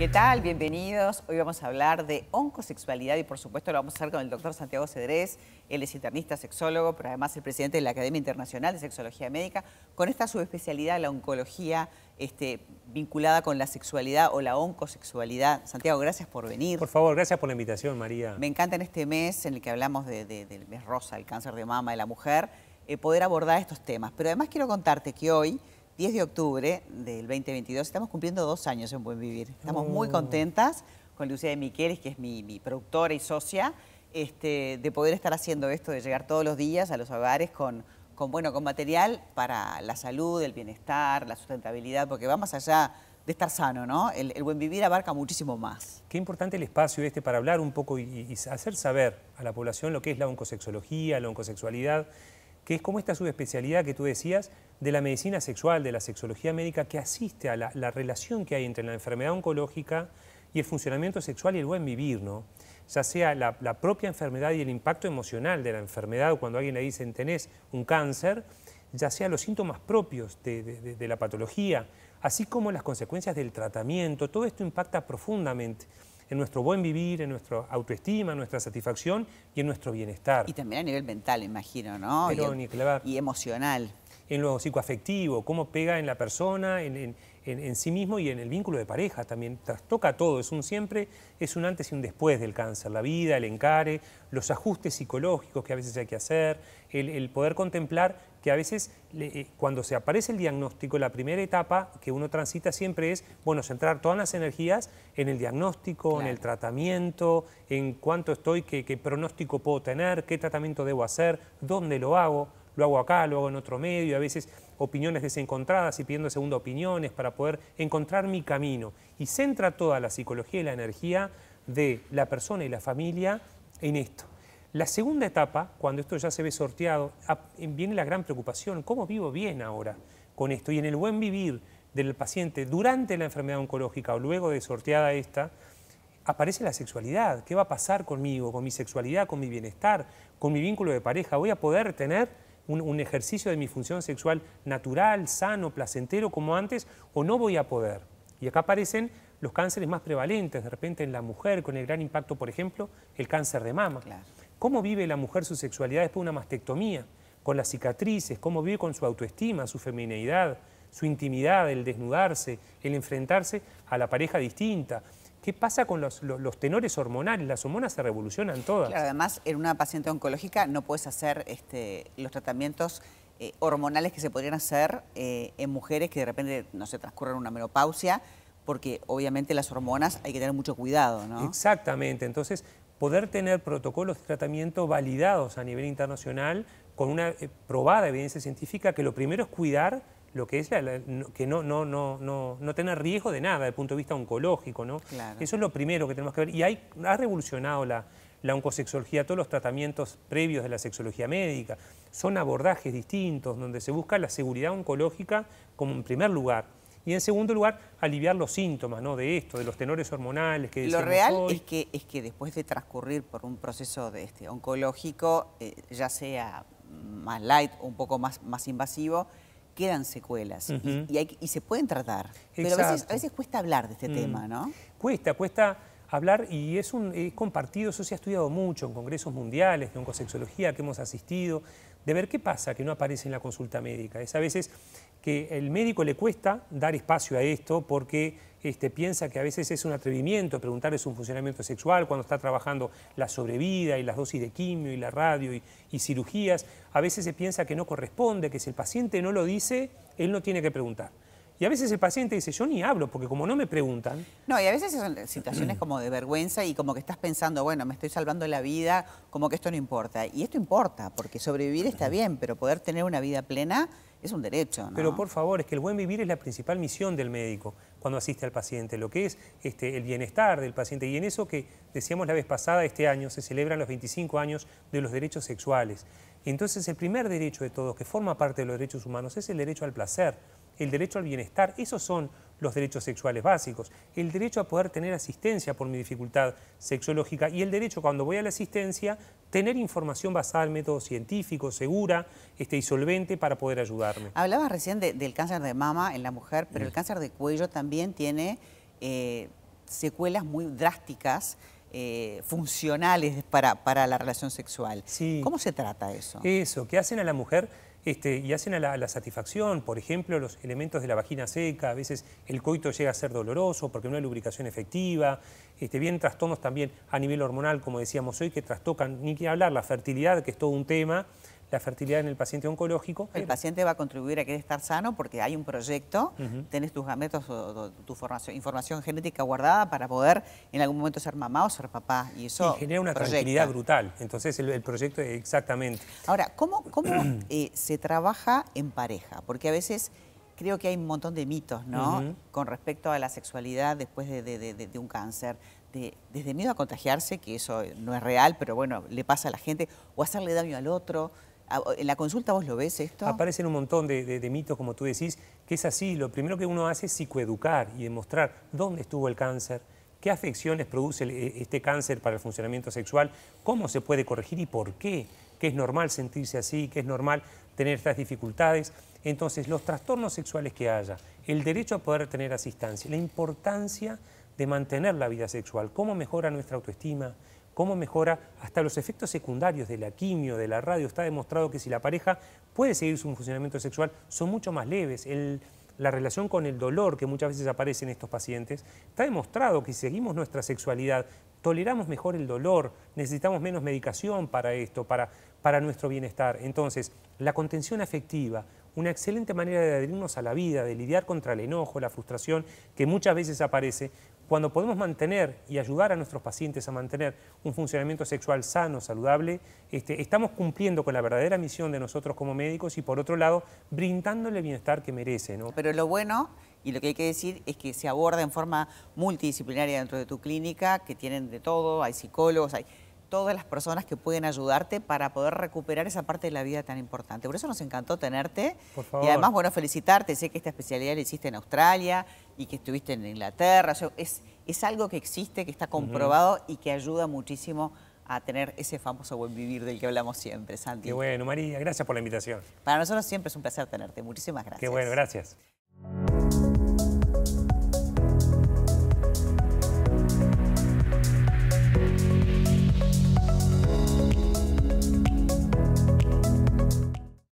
¿Qué tal? Bienvenidos. Hoy vamos a hablar de oncosexualidad y por supuesto lo vamos a hacer con el doctor Santiago Cedrés. Él es internista sexólogo, pero además el presidente de la Academia Internacional de Sexología Médica, con esta subespecialidad, la oncología este, vinculada con la sexualidad o la oncosexualidad. Santiago, gracias por venir. Por favor, gracias por la invitación, María. Me encanta en este mes en el que hablamos del mes rosa, el cáncer de mama de la mujer, eh, poder abordar estos temas. Pero además quiero contarte que hoy 10 de octubre del 2022. Estamos cumpliendo dos años en Buen Vivir. Estamos muy oh. contentas con Lucía de Miqueles, que es mi, productora y socia, este, de poder estar haciendo esto, de llegar todos los días a los hogares con, bueno, con material para la salud, el bienestar, la sustentabilidad, porque va más allá de estar sano, ¿no? El, buen vivir abarca muchísimo más. Qué importante el espacio este para hablar un poco y hacer saber a la población lo que es la oncosexología, la oncosexualidad que es como esta subespecialidad que tú decías de la medicina sexual, de la sexología médica, que asiste a la, relación que hay entre la enfermedad oncológica y el funcionamiento sexual y el buen vivir, ¿no? ya sea la, propia enfermedad y el impacto emocional de la enfermedad, cuando alguien le dicen tenés un cáncer, ya sea los síntomas propios de la patología, así como las consecuencias del tratamiento, todo esto impacta profundamente en nuestro buen vivir, en nuestra autoestima, en nuestra satisfacción y en nuestro bienestar. Y también a nivel mental, imagino, ¿no? y, em- y emocional. En lo psicoafectivo, cómo pega en la persona, en en, sí mismo y en el vínculo de pareja también. toca todo, es un siempre, es un antes y un después del cáncer, la vida, el encare, los ajustes psicológicos que a veces hay que hacer, el, poder contemplar que a veces eh, cuando se aparece el diagnóstico, la primera etapa que uno transita siempre es, bueno, centrar todas las energías en el diagnóstico, en el tratamiento, en cuánto estoy, qué pronóstico puedo tener, qué tratamiento debo hacer, dónde lo hago lo hago acá, lo hago en otro medio, a veces opiniones desencontradas y pidiendo segunda opiniones para poder encontrar mi camino. Y centra toda la psicología y la energía de la persona y la familia en esto. La segunda etapa, cuando esto ya se ve sorteado, viene la gran preocupación, ¿cómo vivo bien ahora con esto? Y en el buen vivir del paciente durante la enfermedad oncológica o luego de sorteada esta, aparece la sexualidad. ¿Qué va a pasar conmigo, con mi sexualidad, con mi bienestar, con mi vínculo de pareja? ¿Voy a poder tener un, ejercicio de mi función sexual natural, sano, placentero como antes, o no voy a poder. Y acá aparecen los cánceres más prevalentes, de repente en la mujer, con el gran impacto, por ejemplo, el cáncer de mama. ¿Cómo vive la mujer su sexualidad después de una mastectomía? Con las cicatrices, cómo vive con su autoestima, su femineidad, su intimidad, el desnudarse, el enfrentarse a la pareja distinta, ¿Qué pasa con los, tenores hormonales? Las hormonas se revolucionan todas. Claro, además, en una paciente oncológica no puedes hacer este, los tratamientos eh, hormonales que se podrían hacer eh, en mujeres que de repente, no se sé, transcurren una menopausia, porque obviamente las hormonas hay que tener mucho cuidado, ¿no? Exactamente. Entonces, poder tener protocolos de tratamiento validados a nivel internacional con una eh, probada evidencia científica que lo primero es cuidar lo que es que no, no, no, no, no tener riesgo de nada desde el punto de vista oncológico. ¿no? Eso es lo primero que tenemos que ver. Y hay, ha revolucionado la, la oncosexología, todos los tratamientos previos de la sexología médica. Son abordajes distintos donde se busca la seguridad oncológica como en primer lugar. Y en segundo lugar, aliviar los síntomas ¿no? de esto, de los tenores hormonales que Lo real Es, que, es que después de transcurrir por un proceso de este, oncológico, eh, ya sea más light o un poco más, más invasivo, quedan secuelas y, se pueden tratar. Pero a veces, cuesta hablar de este mm. tema, ¿no? Cuesta, cuesta hablar y es, un, compartido, eso se ha estudiado mucho en congresos mundiales de oncosexología que hemos asistido, de ver qué pasa que no aparece en la consulta médica. Es a veces que el médico le cuesta dar espacio a esto porque este, piensa que a veces es un atrevimiento preguntarle su funcionamiento sexual cuando está trabajando la sobrevida y las dosis de quimio y la radio y, cirugías. A veces se piensa que no corresponde, que si el paciente no lo dice, él no tiene que preguntar. Y a veces el paciente dice, yo ni hablo, porque como no me preguntan... No, y a veces son situaciones como de vergüenza y como que estás pensando, bueno, me estoy salvando la vida, como que esto no importa. Y esto importa, porque sobrevivir está bien, pero poder tener una vida plena es un derecho. Pero por favor, es que el buen vivir es la principal misión del médico cuando asiste al paciente, lo que es este, el bienestar del paciente. Y en eso que decíamos la vez pasada, este año se celebran los 25 años de los derechos sexuales. Entonces el primer derecho de todos, que forma parte de los derechos humanos, es el derecho al placer el derecho al bienestar, esos son los derechos sexuales básicos, el derecho a poder tener asistencia por mi dificultad sexológica y el derecho cuando voy a la asistencia tener información basada en método científico, segura este, y solvente para poder ayudarme. Hablabas recién del cáncer de mama en la mujer, pero el cáncer de cuello también tiene eh, secuelas muy drásticas. Eh, funcionales para, para, la relación sexual. Sí. ¿Cómo se trata eso? Eso, que hacen a la mujer este, y hacen a la, satisfacción, por ejemplo, los elementos de la vagina seca, a veces el coito llega a ser doloroso porque no hay lubricación efectiva, este, vienen trastornos también a nivel hormonal, como decíamos hoy, que trastocan, ni que hablar, la fertilidad, que es todo un tema, la fertilidad en el paciente oncológico. El paciente va a contribuir a querer estar sano porque hay un proyecto, tienes tus gametos o, tu formación, información genética guardada para poder en algún momento ser mamá o ser papá. Y eso y genera una tranquilidad brutal. Entonces el, proyecto es exactamente. Ahora, ¿cómo, eh, se trabaja en pareja? Porque a veces creo que hay un montón de mitos, ¿no? Con respecto a la sexualidad después de, de, de un cáncer. desde miedo a contagiarse, que eso no es real, pero bueno, le pasa a la gente, o hacerle daño al otro. Ah, ¿En la consulta vos lo ves esto? Aparecen un montón de, mitos, como tú decís, que es así. Lo primero que uno hace es psicoeducar y demostrar dónde estuvo el cáncer, qué afecciones produce e, este cáncer para el funcionamiento sexual, cómo se puede corregir y por qué, que es normal sentirse así, que es normal tener estas dificultades. Entonces, los trastornos sexuales que haya, el derecho a poder tener asistencia, la importancia de mantener la vida sexual, cómo mejora nuestra autoestima, cómo mejora hasta los efectos secundarios de la quimio, de la radio. Está demostrado que si la pareja puede seguir su funcionamiento sexual, son mucho más leves. la relación con el dolor que muchas veces aparece en estos pacientes, está demostrado que si seguimos nuestra sexualidad, toleramos mejor el dolor, necesitamos menos medicación para esto, para, para nuestro bienestar. Entonces, la contención afectiva, una excelente manera de adherirnos a la vida, de lidiar contra el enojo, la frustración que muchas veces aparece, cuando podemos mantener y ayudar a nuestros pacientes a mantener un funcionamiento sexual sano, saludable, este, estamos cumpliendo con la verdadera misión de nosotros como médicos y por otro lado, brindándole el bienestar que merece. ¿no? Pero lo bueno y lo que hay que decir es que se aborda en forma multidisciplinaria dentro de tu clínica, que tienen de todo, hay psicólogos, hay todas las personas que pueden ayudarte para poder recuperar esa parte de la vida tan importante. Por eso nos encantó tenerte. Y además, bueno, felicitarte. Sé que esta especialidad la hiciste en Australia y que estuviste en Inglaterra. es, es algo que existe, que está comprobado y que ayuda muchísimo a tener ese famoso buen vivir del que hablamos siempre, Santi. Qué bueno, María, gracias por la invitación. Para nosotros siempre es un placer tenerte. Muchísimas gracias. Qué bueno, gracias.